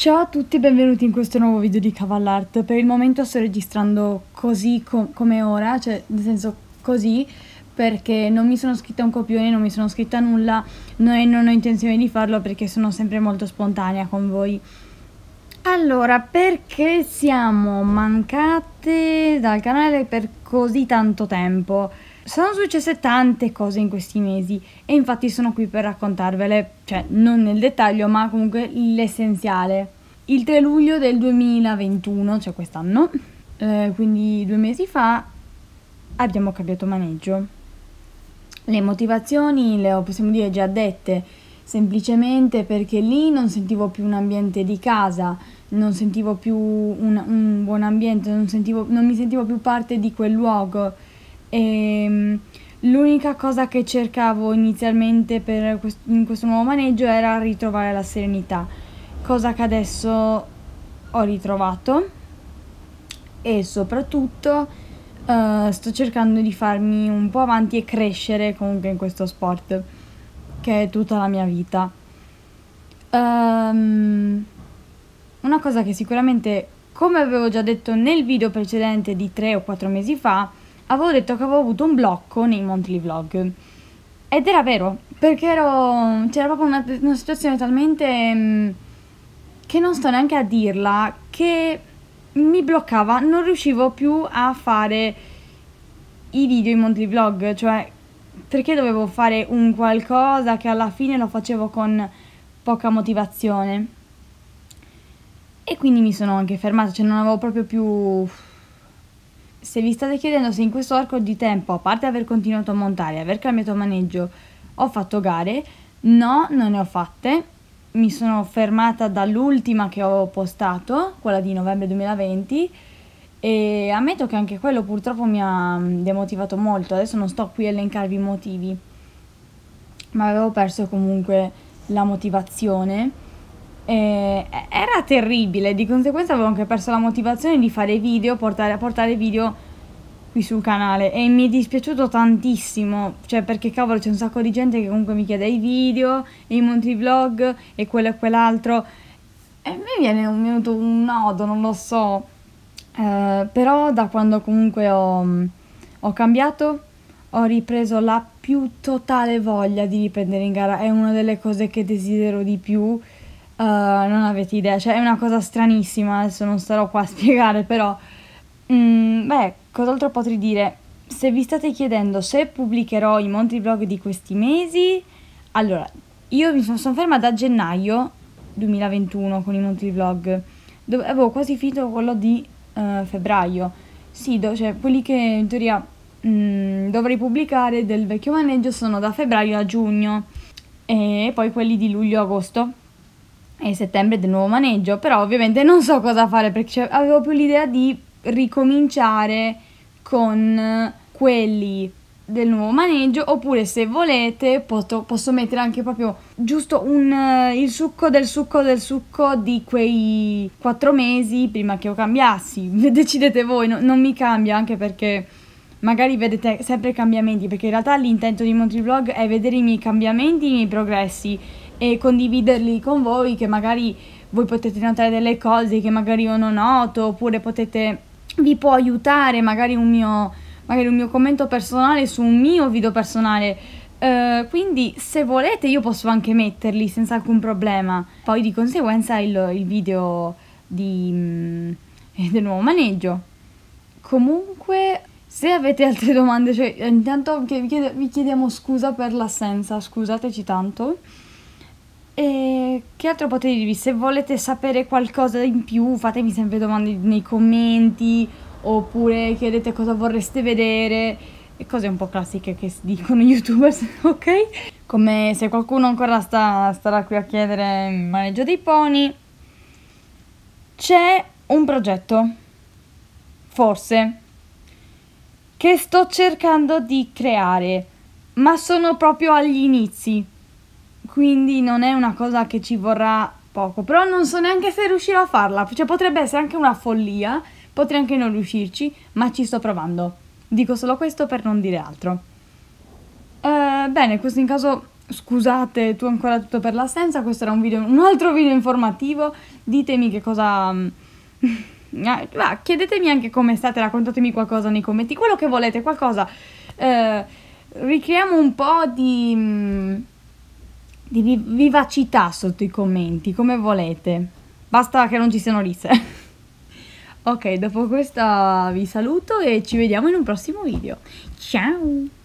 Ciao a tutti e benvenuti in questo nuovo video di Cavallart. Per il momento sto registrando così com come ora, cioè nel senso così, perché non mi sono scritta un copione, non mi sono scritta nulla no, e non ho intenzione di farlo perché sono sempre molto spontanea con voi. Allora, perché siamo mancate dal canale per così tanto tempo? sono successe tante cose in questi mesi e infatti sono qui per raccontarvele, cioè non nel dettaglio, ma comunque l'essenziale. Il 3 luglio del 2021, cioè quest'anno, eh, quindi due mesi fa, abbiamo cambiato maneggio. Le motivazioni le ho, possiamo dire, già dette, semplicemente perché lì non sentivo più un ambiente di casa, non sentivo più un, un buon ambiente, non, sentivo, non mi sentivo più parte di quel luogo e, ehm, l'unica cosa che cercavo inizialmente per quest in questo nuovo maneggio era ritrovare la serenità, cosa che adesso ho ritrovato e soprattutto uh, sto cercando di farmi un po' avanti e crescere comunque in questo sport, che è tutta la mia vita. Um, una cosa che sicuramente, come avevo già detto nel video precedente di 3 o 4 mesi fa, avevo detto che avevo avuto un blocco nei monthly vlog. Ed era vero, perché ero, c'era proprio una, una situazione talmente... Mm, che non sto neanche a dirla, che mi bloccava, non riuscivo più a fare i video, i monthly vlog, cioè perché dovevo fare un qualcosa che alla fine lo facevo con poca motivazione. E quindi mi sono anche fermata, cioè non avevo proprio più se vi state chiedendo se in questo arco di tempo, a parte aver continuato a montare, e aver cambiato maneggio, ho fatto gare, no, non ne ho fatte. Mi sono fermata dall'ultima che ho postato, quella di novembre 2020, e ammetto che anche quello purtroppo mi ha mm, demotivato molto. Adesso non sto qui a elencarvi i motivi, ma avevo perso comunque la motivazione eh, era terribile, di conseguenza avevo anche perso la motivazione di fare video, portare, portare video qui sul canale e mi è dispiaciuto tantissimo, cioè perché cavolo c'è un sacco di gente che comunque mi chiede i video, e i monti vlog e quello e quell'altro e a me viene un minuto un nodo, non lo so, eh, però da quando comunque ho, ho cambiato ho ripreso la più totale voglia di riprendere in gara, è una delle cose che desidero di più Uh, non avete idea, cioè è una cosa stranissima, adesso non starò qua a spiegare, però... Mm, beh, cos'altro potrei dire? Se vi state chiedendo se pubblicherò i monti vlog di questi mesi, allora, io mi sono, sono ferma da gennaio 2021 con i monti vlog, dove avevo eh, boh, quasi finito quello di uh, febbraio. Sì, do, cioè quelli che in teoria mm, dovrei pubblicare del vecchio maneggio sono da febbraio a giugno e poi quelli di luglio-agosto e settembre del nuovo maneggio, però ovviamente non so cosa fare perché cioè, avevo più l'idea di ricominciare con quelli del nuovo maneggio oppure se volete posso, posso mettere anche proprio giusto un, eh, il succo del succo del succo di quei quattro mesi prima che io cambiassi decidete voi no, non mi cambia anche perché magari vedete sempre cambiamenti perché in realtà l'intento di Montrivlog è vedere i miei cambiamenti i miei progressi e condividerli con voi che magari voi potete notare delle cose che magari io non noto oppure potete vi può aiutare magari un mio, magari un mio commento personale su un mio video personale Uh, quindi se volete io posso anche metterli senza alcun problema. Poi di conseguenza il, il video di, mm, del nuovo maneggio. Comunque, se avete altre domande, cioè, intanto vi, chied vi chiediamo scusa per l'assenza, scusateci tanto. E che altro potete dirvi? Se volete sapere qualcosa in più, fatemi sempre domande nei commenti oppure chiedete cosa vorreste vedere e cose un po' classiche che si dicono youtubers, ok? Come se qualcuno ancora sta, starà qui a chiedere il maneggio dei pony. C'è un progetto, forse, che sto cercando di creare, ma sono proprio agli inizi quindi non è una cosa che ci vorrà poco, però non so neanche se riuscirò a farla, cioè potrebbe essere anche una follia, potrei anche non riuscirci, ma ci sto provando. Dico solo questo per non dire altro. Eh, bene, questo in caso scusate tu ancora tutto per l'assenza, questo era un, video, un altro video informativo, ditemi che cosa... Mm, ah, chiedetemi anche come state, raccontatemi qualcosa nei commenti, quello che volete, qualcosa. Eh, richiamo un po' di mm, di vivacità sotto i commenti, come volete. Basta che non ci siano risse. ok, dopo questa vi saluto e ci vediamo in un prossimo video. Ciao!